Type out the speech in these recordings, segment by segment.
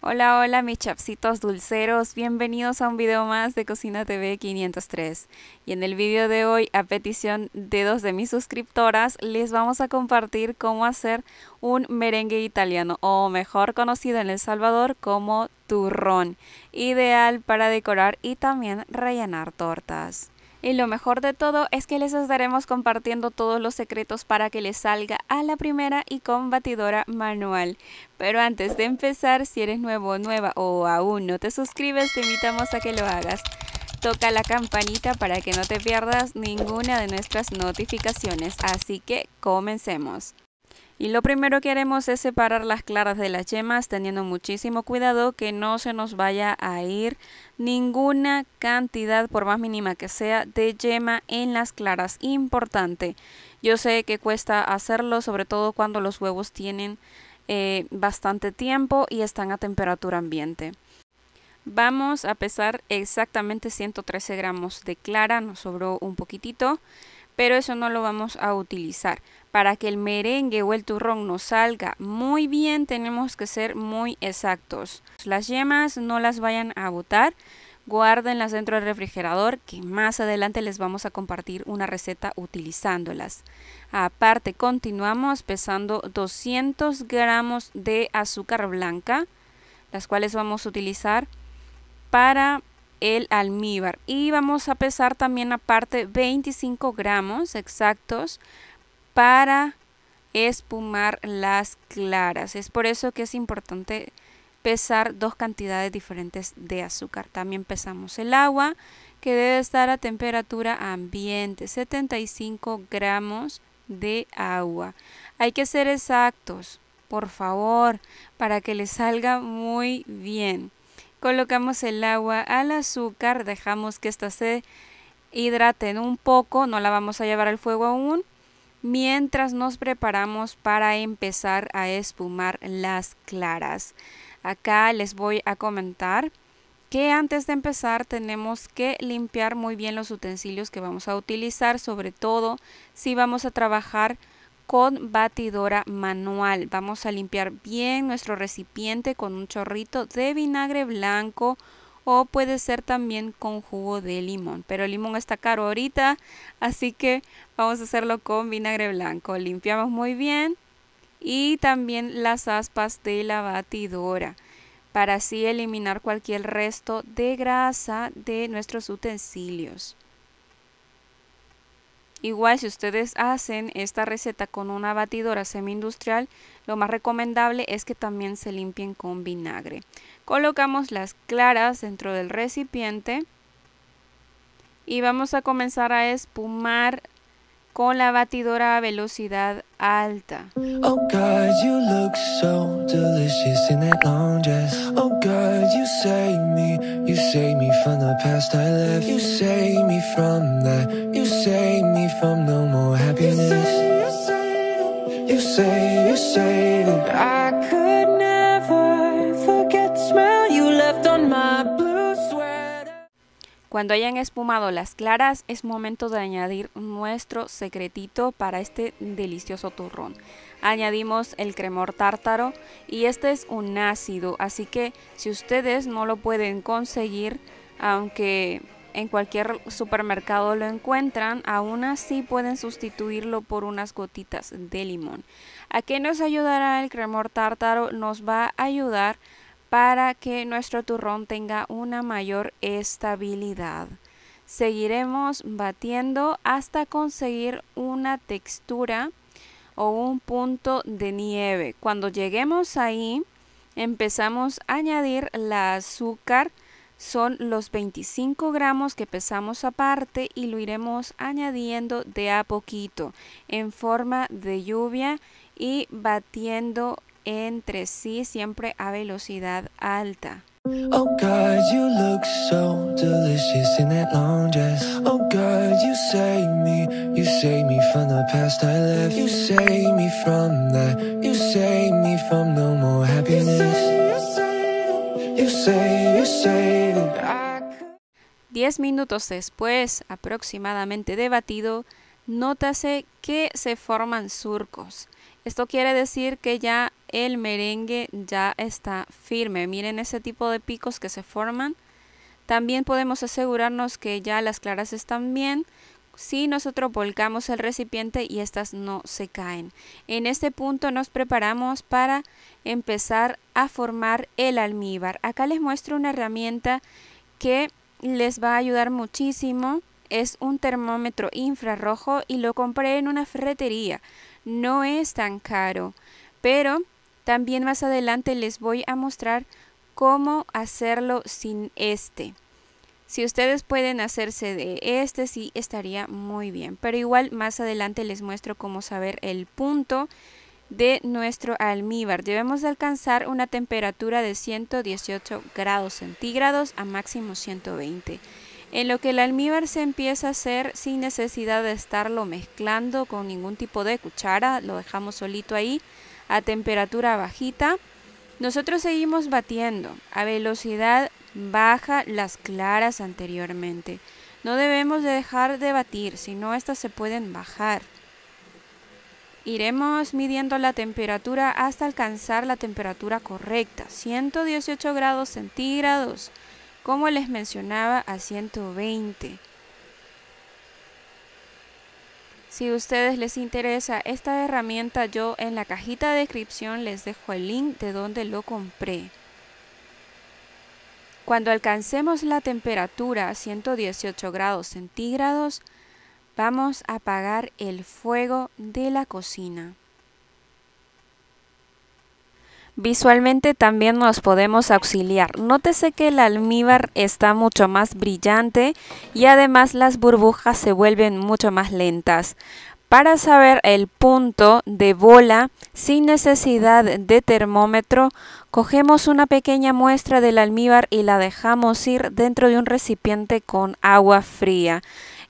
Hola, hola mis chapsitos dulceros, bienvenidos a un video más de Cocina TV 503 y en el video de hoy a petición de dos de mis suscriptoras les vamos a compartir cómo hacer un merengue italiano o mejor conocido en El Salvador como turrón, ideal para decorar y también rellenar tortas. Y lo mejor de todo es que les estaremos compartiendo todos los secretos para que les salga a la primera y con batidora manual. Pero antes de empezar, si eres nuevo nueva o aún no te suscribes, te invitamos a que lo hagas. Toca la campanita para que no te pierdas ninguna de nuestras notificaciones. Así que comencemos. Y lo primero que haremos es separar las claras de las yemas teniendo muchísimo cuidado que no se nos vaya a ir ninguna cantidad por más mínima que sea de yema en las claras. Importante. Yo sé que cuesta hacerlo sobre todo cuando los huevos tienen eh, bastante tiempo y están a temperatura ambiente. Vamos a pesar exactamente 113 gramos de clara, nos sobró un poquitito pero eso no lo vamos a utilizar. Para que el merengue o el turrón nos salga muy bien tenemos que ser muy exactos. Las yemas no las vayan a botar, guárdenlas dentro del refrigerador que más adelante les vamos a compartir una receta utilizándolas. Aparte continuamos pesando 200 gramos de azúcar blanca, las cuales vamos a utilizar para el almíbar. Y vamos a pesar también aparte 25 gramos exactos para espumar las claras. Es por eso que es importante pesar dos cantidades diferentes de azúcar. También pesamos el agua que debe estar a temperatura ambiente, 75 gramos de agua. Hay que ser exactos, por favor, para que le salga muy bien colocamos el agua al azúcar, dejamos que ésta se hidrate un poco, no la vamos a llevar al fuego aún, mientras nos preparamos para empezar a espumar las claras. Acá les voy a comentar que antes de empezar tenemos que limpiar muy bien los utensilios que vamos a utilizar, sobre todo si vamos a trabajar con batidora manual. Vamos a limpiar bien nuestro recipiente con un chorrito de vinagre blanco o puede ser también con jugo de limón. Pero el limón está caro ahorita, así que vamos a hacerlo con vinagre blanco. Limpiamos muy bien y también las aspas de la batidora para así eliminar cualquier resto de grasa de nuestros utensilios. Igual si ustedes hacen esta receta con una batidora semi-industrial, lo más recomendable es que también se limpien con vinagre. Colocamos las claras dentro del recipiente y vamos a comenzar a espumar con la batidora a velocidad alta. save me from the past I left You save me from that You save me from no more happiness You say, you say, you say, you say I Cuando hayan espumado las claras es momento de añadir nuestro secretito para este delicioso turrón. Añadimos el cremor tártaro y este es un ácido, así que si ustedes no lo pueden conseguir, aunque en cualquier supermercado lo encuentran, aún así pueden sustituirlo por unas gotitas de limón. ¿A qué nos ayudará el cremor tártaro? Nos va a ayudar para que nuestro turrón tenga una mayor estabilidad. Seguiremos batiendo hasta conseguir una textura o un punto de nieve. Cuando lleguemos ahí, empezamos a añadir la azúcar. Son los 25 gramos que pesamos aparte y lo iremos añadiendo de a poquito en forma de lluvia y batiendo entre sí siempre a velocidad alta. Oh God, you look so delicious in that long dress. Oh God, you save me, you save me from the past I left. You save me from that, you save me from no more happiness. You say, you say, you say, Diez minutos después, aproximadamente debatido, nótase que se forman surcos. Esto quiere decir que ya el merengue ya está firme. Miren ese tipo de picos que se forman. También podemos asegurarnos que ya las claras están bien si nosotros volcamos el recipiente y estas no se caen. En este punto nos preparamos para empezar a formar el almíbar. Acá les muestro una herramienta que les va a ayudar muchísimo. Es un termómetro infrarrojo y lo compré en una ferretería. No es tan caro, pero también más adelante les voy a mostrar cómo hacerlo sin este. Si ustedes pueden hacerse de este, sí estaría muy bien. Pero igual más adelante les muestro cómo saber el punto de nuestro almíbar. Debemos alcanzar una temperatura de 118 grados centígrados a máximo 120. En lo que el almíbar se empieza a hacer sin necesidad de estarlo mezclando con ningún tipo de cuchara, lo dejamos solito ahí a temperatura bajita, nosotros seguimos batiendo a velocidad baja las claras anteriormente. No debemos dejar de batir, si no estas se pueden bajar. Iremos midiendo la temperatura hasta alcanzar la temperatura correcta, 118 grados centígrados, como les mencionaba, a 120. Si a ustedes les interesa esta herramienta, yo en la cajita de descripción les dejo el link de donde lo compré. Cuando alcancemos la temperatura a 118 grados centígrados, vamos a apagar el fuego de la cocina. Visualmente también nos podemos auxiliar. Nótese que el almíbar está mucho más brillante y además las burbujas se vuelven mucho más lentas. Para saber el punto de bola sin necesidad de termómetro, cogemos una pequeña muestra del almíbar y la dejamos ir dentro de un recipiente con agua fría.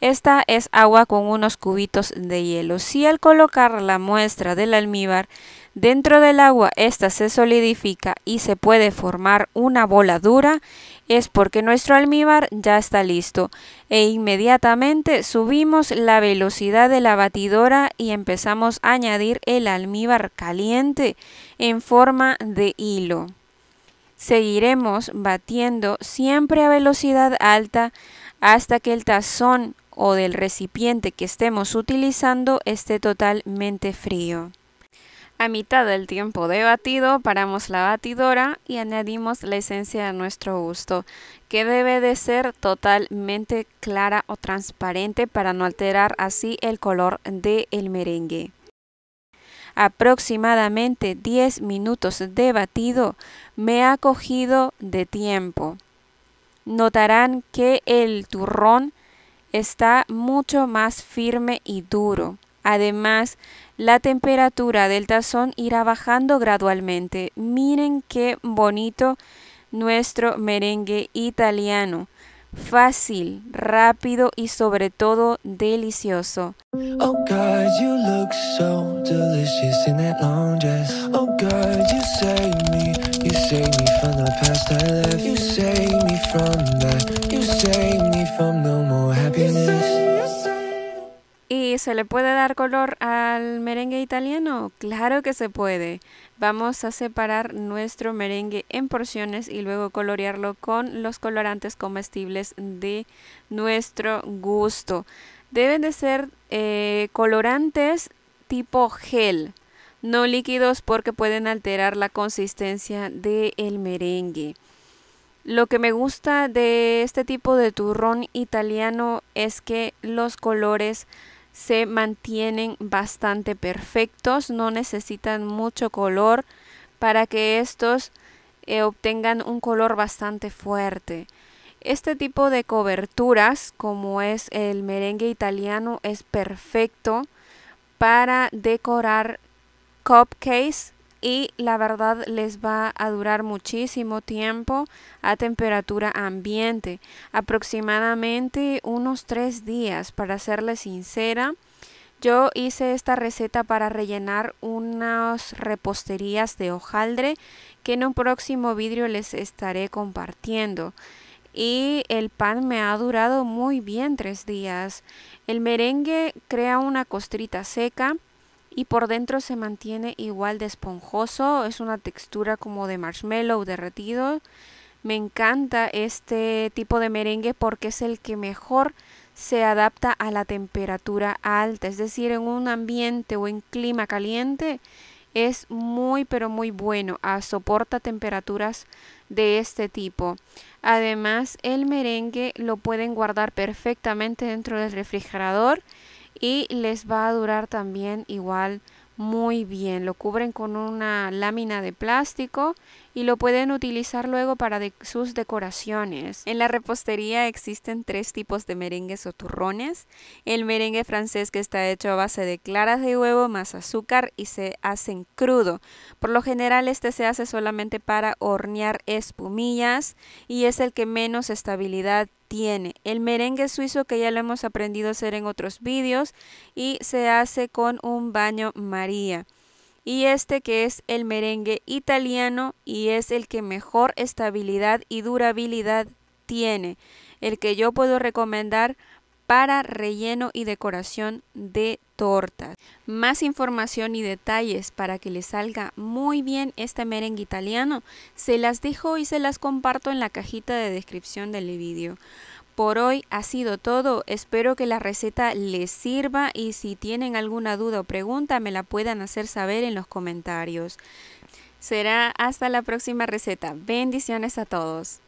Esta es agua con unos cubitos de hielo. Si al colocar la muestra del almíbar dentro del agua esta se solidifica y se puede formar una bola dura, es porque nuestro almíbar ya está listo e inmediatamente subimos la velocidad de la batidora y empezamos a añadir el almíbar caliente en forma de hilo. Seguiremos batiendo siempre a velocidad alta hasta que el tazón o del recipiente que estemos utilizando esté totalmente frío. A mitad del tiempo de batido, paramos la batidora y añadimos la esencia a nuestro gusto, que debe de ser totalmente clara o transparente para no alterar así el color del el merengue. Aproximadamente 10 minutos de batido me ha cogido de tiempo. Notarán que el turrón está mucho más firme y duro Además, la temperatura del tazón irá bajando gradualmente. Miren qué bonito nuestro merengue italiano. Fácil, rápido y sobre todo delicioso. Oh God, you look so delicious in that long dress. Oh God, you save me, you save me from the past I left. You save me from that, you save me from the ¿se le puede dar color al merengue italiano? Claro que se puede. Vamos a separar nuestro merengue en porciones y luego colorearlo con los colorantes comestibles de nuestro gusto. Deben de ser eh, colorantes tipo gel, no líquidos porque pueden alterar la consistencia del merengue. Lo que me gusta de este tipo de turrón italiano es que los colores se mantienen bastante perfectos, no necesitan mucho color para que estos eh, obtengan un color bastante fuerte. Este tipo de coberturas, como es el merengue italiano, es perfecto para decorar cupcakes y la verdad les va a durar muchísimo tiempo a temperatura ambiente, aproximadamente unos tres días para serles sincera. Yo hice esta receta para rellenar unas reposterías de hojaldre que en un próximo vidrio les estaré compartiendo. Y el pan me ha durado muy bien tres días. El merengue crea una costrita seca y por dentro se mantiene igual de esponjoso, es una textura como de marshmallow derretido. Me encanta este tipo de merengue porque es el que mejor se adapta a la temperatura alta, es decir, en un ambiente o en clima caliente es muy pero muy bueno, a, ah, soporta temperaturas de este tipo. Además, el merengue lo pueden guardar perfectamente dentro del refrigerador y les va a durar también igual muy bien. Lo cubren con una lámina de plástico y lo pueden utilizar luego para sus decoraciones. En la repostería existen tres tipos de merengues o turrones. El merengue francés que está hecho a base de claras de huevo más azúcar y se hacen crudo. Por lo general este se hace solamente para hornear espumillas y es el que menos estabilidad tiene. El merengue suizo que ya lo hemos aprendido a hacer en otros vídeos y se hace con un baño María y este que es el merengue italiano y es el que mejor estabilidad y durabilidad tiene, el que yo puedo recomendar para relleno y decoración de tortas. Más información y detalles para que le salga muy bien este merengue italiano, se las dejo y se las comparto en la cajita de descripción del video. Por hoy ha sido todo, espero que la receta les sirva y si tienen alguna duda o pregunta me la puedan hacer saber en los comentarios. Será hasta la próxima receta. Bendiciones a todos.